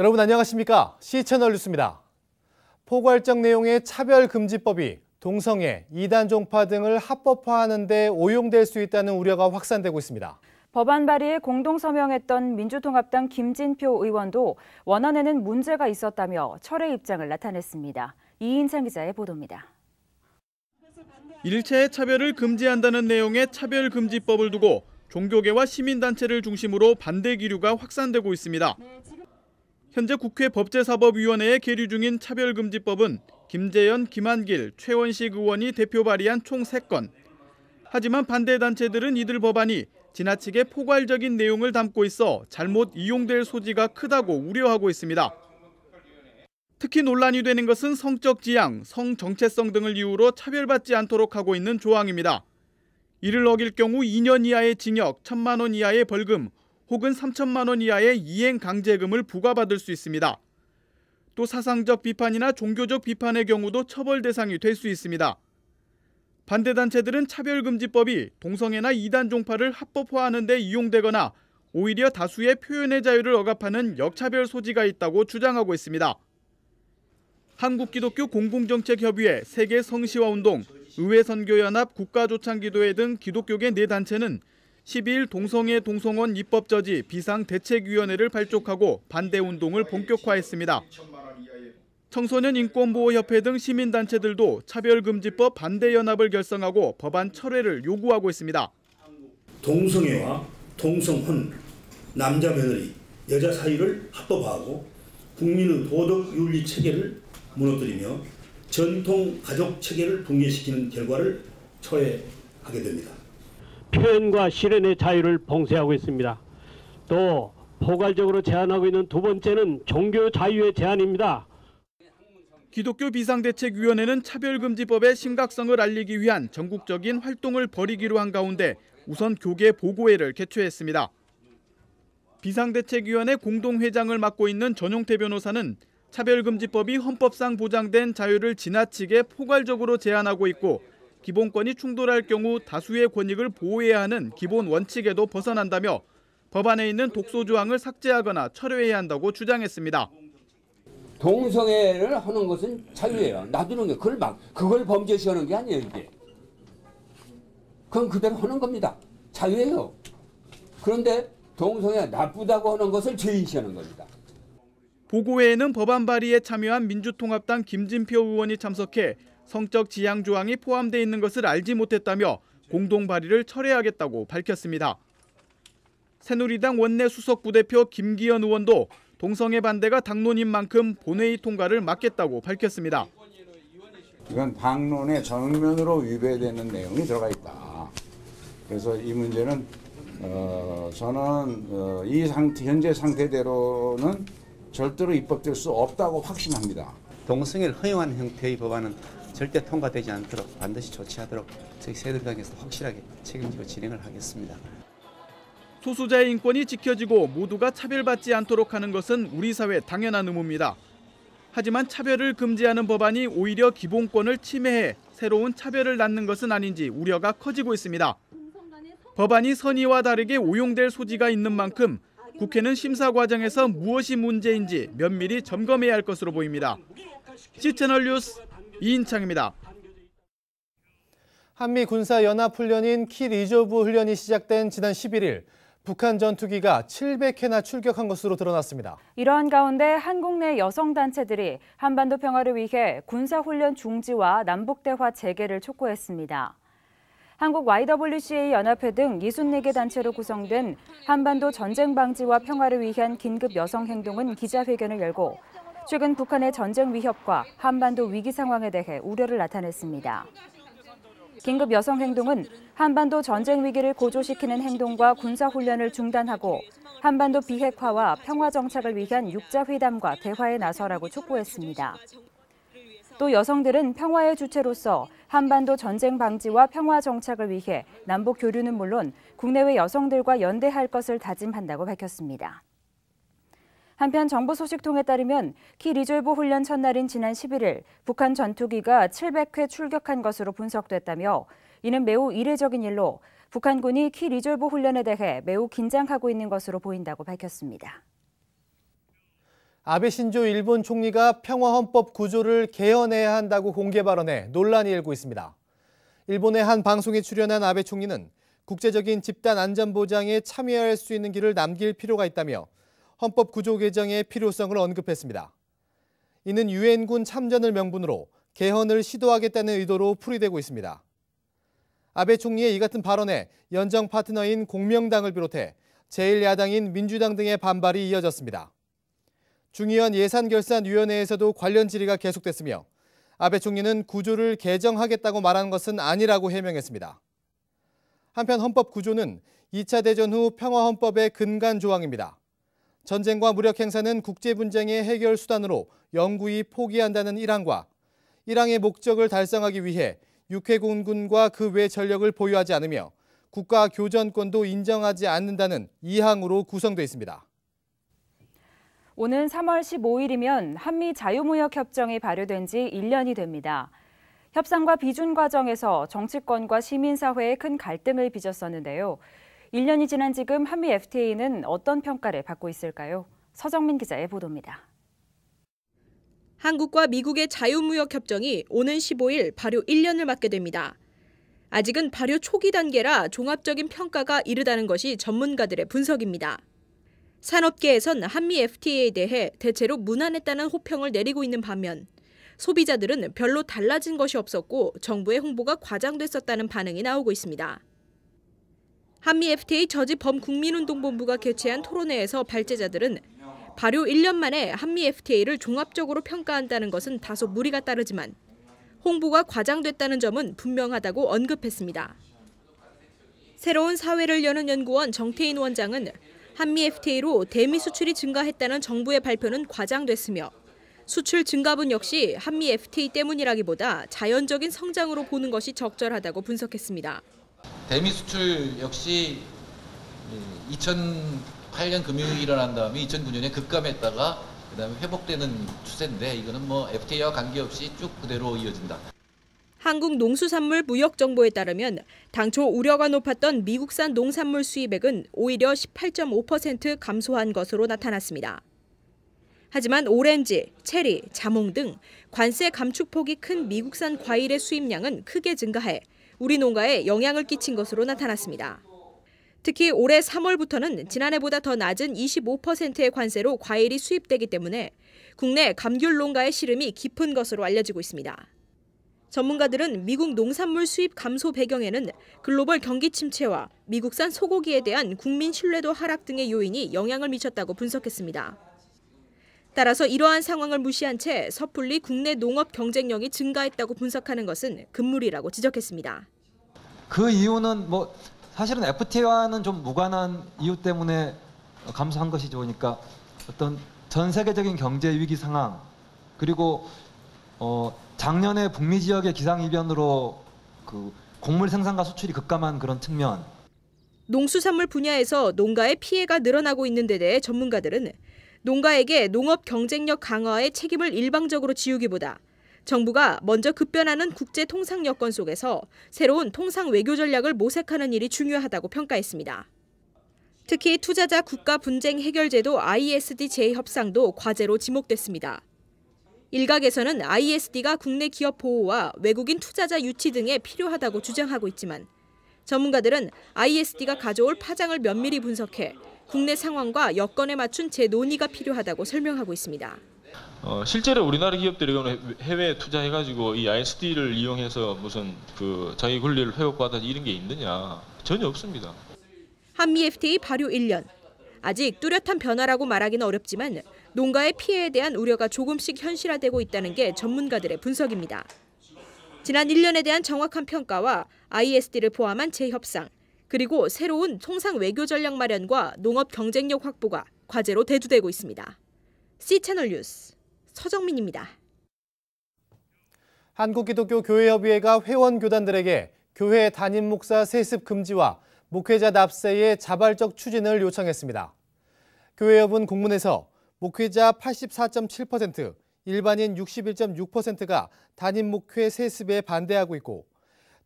여러분 안녕하십니까? 시채널 뉴스입니다. 포괄적 내용의 차별금지법이 동성애, 이단 종파 등을 합법화하는 데 오용될 수 있다는 우려가 확산되고 있습니다. 법안 발의에 공동 서명했던 민주통합당 김진표 의원도 원안에는 문제가 있었다며 철회 입장을 나타냈습니다. 이인창 기자의 보도입니다. 일체의 차별을 금지한다는 내용의 차별금지법을 두고 종교계와 시민단체를 중심으로 반대 기류가 확산되고 있습니다. 현재 국회 법제사법위원회에 계류 중인 차별금지법은 김재현, 김한길, 최원식 의원이 대표 발의한 총 3건. 하지만 반대 단체들은 이들 법안이 지나치게 포괄적인 내용을 담고 있어 잘못 이용될 소지가 크다고 우려하고 있습니다. 특히 논란이 되는 것은 성적 지향, 성 정체성 등을 이유로 차별받지 않도록 하고 있는 조항입니다. 이를 어길 경우 2년 이하의 징역, 1 천만 원 이하의 벌금, 혹은 3천만 원 이하의 이행 강제금을 부과받을 수 있습니다. 또 사상적 비판이나 종교적 비판의 경우도 처벌 대상이 될 수 있습니다. 반대 단체들은 차별금지법이 동성애나 이단 종파를 합법화하는 데 이용되거나 오히려 다수의 표현의 자유를 억압하는 역차별 소지가 있다고 주장하고 있습니다. 한국기독교 공공정책협의회, 세계성시화운동, 의회선교연합, 국가조창기도회 등 기독교계 네 단체는 12일 동성애 동성원 입법저지 비상대책위원회를 발족하고 반대운동을 본격화했습니다. 청소년 인권보호협회 등 시민단체들도 차별금지법 반대연합을 결성하고 법안 철회를 요구하고 있습니다. 동성애와 동성혼, 남자 며느리, 여자 사이를 합법화하고 국민의 도덕 윤리 체계를 무너뜨리며 전통 가족 체계를 붕괴시키는 결과를 초래하게 됩니다. 표현과 실현의 자유를 봉쇄하고 있습니다. 또 포괄적으로 제한하고 있는 두 번째는 종교 자유의 제한입니다. 기독교 비상대책위원회는 차별금지법의 심각성을 알리기 위한 전국적인 활동을 벌이기로 한 가운데 우선 교계 보고회를 개최했습니다. 비상대책위원회 공동회장을 맡고 있는 전용태 변호사는 차별금지법이 헌법상 보장된 자유를 지나치게 포괄적으로 제한하고 있고 기본권이 충돌할 경우 다수의 권익을 보호해야 하는 기본 원칙에도 벗어난다며 법안에 있는 독소 조항을 삭제하거나 철회해야 한다고 주장했습니다. 동성애를 하는 것은 자유예요. 놔두는 게 그걸 막 그걸 범죄시하는 게 아니에요 이게. 그건 그대로 하는 겁니다. 자유예요. 그런데 동성애 나쁘다고 하는 것을 제인시하는 겁니다. 보고회에는 법안 발의에 참여한 민주통합당 김진표 의원이 참석해 성적 지향 조항이 포함돼 있는 것을 알지 못했다며 공동 발의를 철회하겠다고 밝혔습니다. 새누리당 원내 수석 부대표 김기현 의원도 동성애 반대가 당론인 만큼 본회의 통과를 막겠다고 밝혔습니다. 이건 당론에 정면으로 위배되는 내용이 들어가 있다. 그래서 이 문제는 어, 저는 어, 이 상태, 현재 상태대로는 절대로 입법될 수 없다고 확신합니다. 동성애를 허용한 형태의 법안은 절대 통과되지 않도록 반드시 조치하도록 저희 새누리당에서 확실하게 책임지고 진행을 하겠습니다. 소수자의 인권이 지켜지고 모두가 차별받지 않도록 하는 것은 우리 사회 당연한 의무입니다. 하지만 차별을 금지하는 법안이 오히려 기본권을 침해해 새로운 차별을 낳는 것은 아닌지 우려가 커지고 있습니다. 법안이 선의와 다르게 오용될 소지가 있는 만큼 국회는 심사 과정에서 무엇이 문제인지 면밀히 점검해야 할 것으로 보입니다. 시채널 뉴스 이인창입니다. 한미 군사 연합 훈련인 키 리저브 훈련이 시작된 지난 11일 북한 전투기가 700회나 출격한 것으로 드러났습니다. 이러한 가운데 한국 내 여성 단체들이 한반도 평화를 위해 군사 훈련 중지와 남북 대화 재개를 촉구했습니다. 한국 YWCA 연합회 등 64개 단체로 구성된 한반도 전쟁 방지와 평화를 위한 긴급 여성 행동은 기자회견을 열고 최근 북한의 전쟁 위협과 한반도 위기 상황에 대해 우려를 나타냈습니다. 긴급 여성 행동은 한반도 전쟁 위기를 고조시키는 행동과 군사 훈련을 중단하고 한반도 비핵화와 평화 정착을 위한 육자 회담과 대화에 나서라고 촉구했습니다. 또 여성들은 평화의 주체로서 한반도 전쟁 방지와 평화 정착을 위해 남북 교류는 물론 국내외 여성들과 연대할 것을 다짐한다고 밝혔습니다. 한편 정부 소식통에 따르면 키 리졸브 훈련 첫날인 지난 11일 북한 전투기가 700회 출격한 것으로 분석됐다며 이는 매우 이례적인 일로 북한군이 키 리졸브 훈련에 대해 매우 긴장하고 있는 것으로 보인다고 밝혔습니다. 아베 신조 일본 총리가 평화헌법 구조를 개헌해야 한다고 공개 발언해 논란이 일고 있습니다. 일본의 한 방송에 출연한 아베 총리는 국제적인 집단 안전보장에 참여할 수 있는 길을 남길 필요가 있다며 헌법 구조 개정의 필요성을 언급했습니다. 이는 유엔군 참전을 명분으로 개헌을 시도하겠다는 의도로 풀이되고 있습니다. 아베 총리의 이 같은 발언에 연정 파트너인 공명당을 비롯해 제1야당인 민주당 등의 반발이 이어졌습니다. 중의원 예산결산위원회에서도 관련 질의가 계속됐으며 아베 총리는 구조를 개정하겠다고 말한 것은 아니라고 해명했습니다. 한편 헌법 구조는 2차 대전 후 평화헌법의 근간 조항입니다. 전쟁과 무력 행사는 국제 분쟁의 해결 수단으로 영구히 포기한다는 이란과 이란의 목적을 달성하기 위해 육해공군과 그 외 전력을 보유하지 않으며 국가 교전권도 인정하지 않는다는 2항으로 구성돼 있습니다. 오는 3월 15일이면 한미 자유무역협정이 발효된 지 1년이 됩니다. 협상과 비준 과정에서 정치권과 시민사회의 큰 갈등을 빚었었는데요. 1년이 지난 지금 한미 FTA는 어떤 평가를 받고 있을까요? 서정민 기자의 보도입니다. 한국과 미국의 자유무역 협정이 오는 15일 발효 1년을 맞게 됩니다. 아직은 발효 초기 단계라 종합적인 평가가 이르다는 것이 전문가들의 분석입니다. 산업계에선 한미 FTA에 대해 대체로 무난했다는 호평을 내리고 있는 반면 소비자들은 별로 달라진 것이 없었고 정부의 홍보가 과장됐었다는 반응이 나오고 있습니다. 한미 FTA 저지범 국민운동본부가 개최한 토론회에서 발제자들은 발효 1년 만에 한미 FTA를 종합적으로 평가한다는 것은 다소 무리가 따르지만 홍보가 과장됐다는 점은 분명하다고 언급했습니다. 새로운 사회를 여는 연구원 정태인 원장은 한미 FTA로 대미 수출이 증가했다는 정부의 발표는 과장됐으며 수출 증가분 역시 한미 FTA 때문이라기보다 자연적인 성장으로 보는 것이 적절하다고 분석했습니다. 대미 수출 역시 2008년 금융이 일어난 다음에 2009년에 급감했다가 그다음에 회복되는 추세인데 이거는 뭐 FTA와 관계없이 쭉 그대로 이어진다. 한국 농수산물 무역 정보에 따르면 당초 우려가 높았던 미국산 농산물 수입액은 오히려 18.5% 감소한 것으로 나타났습니다. 하지만 오렌지, 체리, 자몽 등 관세 감축폭이 큰 미국산 과일의 수입량은 크게 증가해 우리 농가에 영향을 끼친 것으로 나타났습니다. 특히 올해 3월부터는 지난해보다 더 낮은 25%의 관세로 과일이 수입되기 때문에 국내 감귤 농가의 시름이 깊은 것으로 알려지고 있습니다. 전문가들은 미국 농산물 수입 감소 배경에는 글로벌 경기 침체와 미국산 소고기에 대한 국민 신뢰도 하락 등의 요인이 영향을 미쳤다고 분석했습니다. 따라서 이러한 상황을 무시한 채 섣불리 국내 농업 경쟁력이 증가했다고 분석하는 것은 금물이라고 지적했습니다. 그 이유는 뭐 사실은 FTA와는 좀 무관한 이유 때문에 감소한 것이죠. 그러니까 어떤 전 세계적인 경제 위기 상황 그리고 어 작년에 북미 지역의 기상 이변으로 그 곡물 생산과 수출이 급감한 그런 측면 농수산물 분야에서 농가의 피해가 늘어나고 있는 데 대해 전문가들은 농가에게 농업 경쟁력 강화의 책임을 일방적으로 지우기보다 정부가 먼저 급변하는 국제 통상 여건 속에서 새로운 통상 외교 전략을 모색하는 일이 중요하다고 평가했습니다. 특히 투자자 국가 분쟁 해결제도 ISD 재협상도 과제로 지목됐습니다. 일각에서는 ISD가 국내 기업 보호와 외국인 투자자 유치 등에 필요하다고 주장하고 있지만 전문가들은 ISD가 가져올 파장을 면밀히 분석해 국내 상황과 여건에 맞춘 재논의가 필요하다고 설명하고 있습니다. 어, 실제로 우리나라 기업들이 해외에 투자해가지고 이 ISD를 이용해서 무슨 그 자기 권리를 회복받아 이런 게 있느냐 전혀 없습니다. 한미 FTA 발효 1년 아직 뚜렷한 변화라고 말하기는 어렵지만 농가의 피해에 대한 우려가 조금씩 현실화되고 있다는 게 전문가들의 분석입니다. 지난 1년에 대한 정확한 평가와 ISD를 포함한 재협상, 그리고 새로운 통상 외교 전략 마련과 농업 경쟁력 확보가 과제로 대두되고 있습니다. C채널 뉴스 서정민입니다. 한국기독교교회협의회가 회원 교단들에게 교회 담임 목사 세습 금지와 목회자 납세의 자발적 추진을 요청했습니다. 교회협은 공문에서 목회자 84.7%, 일반인 61.6%가 단임 목회 세습에 반대하고 있고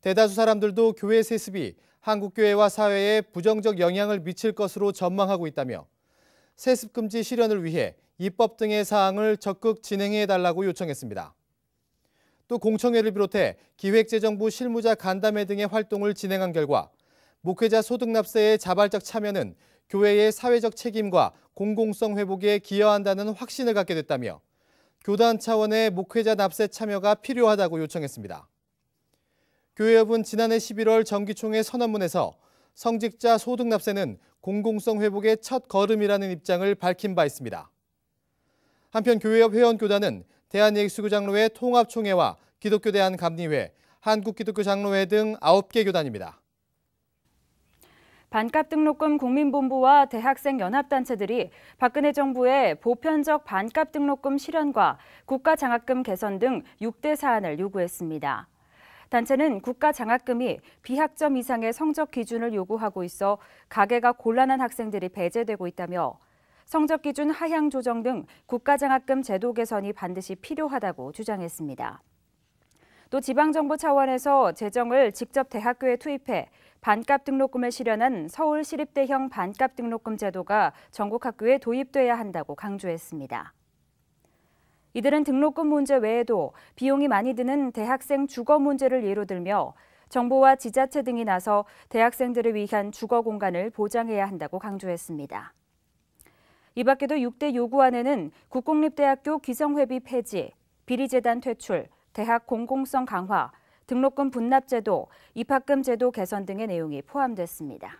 대다수 사람들도 교회 세습이 한국교회와 사회에 부정적 영향을 미칠 것으로 전망하고 있다며 세습금지 실현을 위해 입법 등의 사항을 적극 진행해 달라고 요청했습니다. 또 공청회를 비롯해 기획재정부 실무자 간담회 등의 활동을 진행한 결과 목회자 소득납세의 자발적 참여는 교회의 사회적 책임과 공공성 회복에 기여한다는 확신을 갖게 됐다며 교단 차원의 목회자 납세 참여가 필요하다고 요청했습니다. 교회협은 지난해 11월 정기총회 선언문에서 성직자 소득납세는 공공성 회복의 첫 걸음이라는 입장을 밝힌 바 있습니다. 한편 교회협 회원교단은 대한예수교장로회 통합총회와 기독교대한감리회, 한국기독교장로회 등 9개 교단입니다. 반값 등록금 국민본부와 대학생 연합단체들이 박근혜 정부의 보편적 반값 등록금 실현과 국가장학금 개선 등 6대 사안을 요구했습니다. 단체는 국가 장학금이 비학점 이상의 성적 기준을 요구하고 있어 가계가 곤란한 학생들이 배제되고 있다며 성적 기준 하향 조정 등 국가 장학금 제도 개선이 반드시 필요하다고 주장했습니다. 또 지방정부 차원에서 재정을 직접 대학교에 투입해 반값 등록금을 실현한 서울시립대형 반값 등록금 제도가 전국 학교에 도입돼야 한다고 강조했습니다. 이들은 등록금 문제 외에도 비용이 많이 드는 대학생 주거 문제를 예로 들며 정부와 지자체 등이 나서 대학생들을 위한 주거 공간을 보장해야 한다고 강조했습니다. 이 밖에도 6대 요구안에는 국공립대학교 기성회비 폐지, 비리재단 퇴출, 대학 공공성 강화, 등록금 분납제도, 입학금 제도 개선 등의 내용이 포함됐습니다.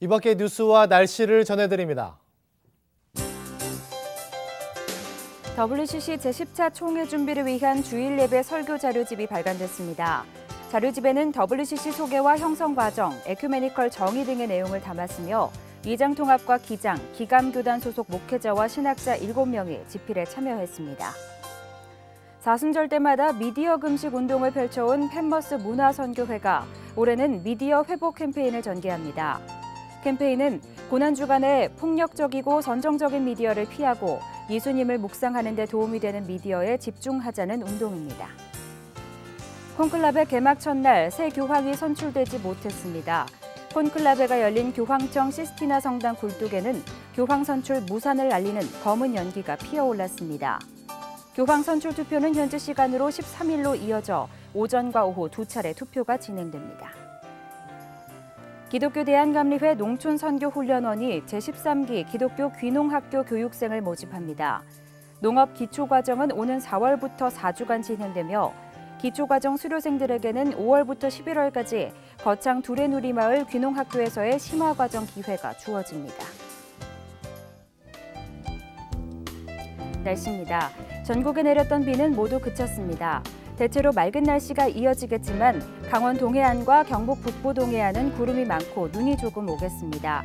이밖에 뉴스와 날씨를 전해드립니다. WCC 제10차 총회 준비를 위한 주일 예배 설교 자료집이 발간됐습니다. 자료집에는 WCC 소개와 형성 과정, 에큐메니컬 정의 등의 내용을 담았으며 위장통합과 기장, 기감교단 소속 목회자와 신학자 7명이 집필에 참여했습니다. 사순절 때마다 미디어 금식 운동을 펼쳐온 팬머스 문화선교회가 올해는 미디어 회복 캠페인을 전개합니다. 캠페인은 고난주간에 폭력적이고 선정적인 미디어를 피하고 예수님을 묵상하는 데 도움이 되는 미디어에 집중하자는 운동입니다. 콘클라베 개막 첫날 새 교황이 선출되지 못했습니다. 콘클라베가 열린 교황청 시스티나 성당 굴뚝에는 교황 선출 무산을 알리는 검은 연기가 피어올랐습니다. 교황 선출 투표는 현지 시간으로 13일로 이어져 오전과 오후 두 차례 투표가 진행됩니다. 기독교 대한감리회 농촌선교훈련원이 제13기 기독교 귀농학교 교육생을 모집합니다. 농업 기초과정은 오는 4월부터 4주간 진행되며 기초과정 수료생들에게는 5월부터 11월까지 거창 두레누리마을 귀농학교에서의 심화과정 기회가 주어집니다. 날씨입니다. 전국에 내렸던 비는 모두 그쳤습니다. 대체로 맑은 날씨가 이어지겠지만 강원 동해안과 경북 북부 동해안은 구름이 많고 눈이 조금 오겠습니다.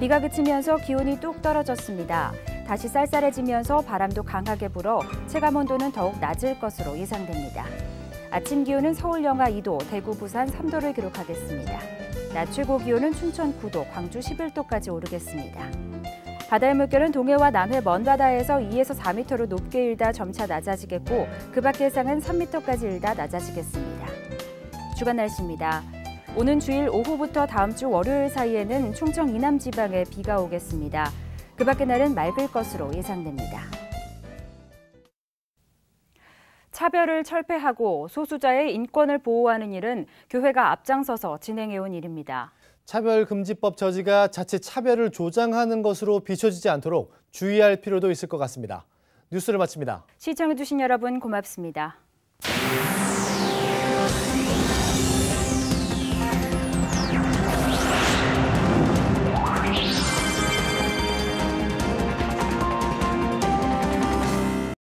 비가 그치면서 기온이 뚝 떨어졌습니다. 다시 쌀쌀해지면서 바람도 강하게 불어 체감온도는 더욱 낮을 것으로 예상됩니다. 아침 기온은 서울 영하 2도, 대구 부산 3도를 기록하겠습니다. 낮 최고 기온은 춘천 9도, 광주 11도까지 오르겠습니다. 바다의 물결은 동해와 남해 먼바다에서 2에서 4m로 높게 일다 점차 낮아지겠고 그 밖의 해상은 3m까지 일다 낮아지겠습니다. 주간 날씨입니다. 오는 주일 오후부터 다음 주 월요일 사이에는 충청 이남 지방에 비가 오겠습니다. 그 밖의 날은 맑을 것으로 예상됩니다. 차별을 철폐하고 소수자의 인권을 보호하는 일은 교회가 앞장서서 진행해온 일입니다. 차별금지법 저지가 자칫 차별을 조장하는 것으로 비춰지지 않도록 주의할 필요도 있을 것 같습니다. 뉴스를 마칩니다. 시청해주신 여러분 고맙습니다.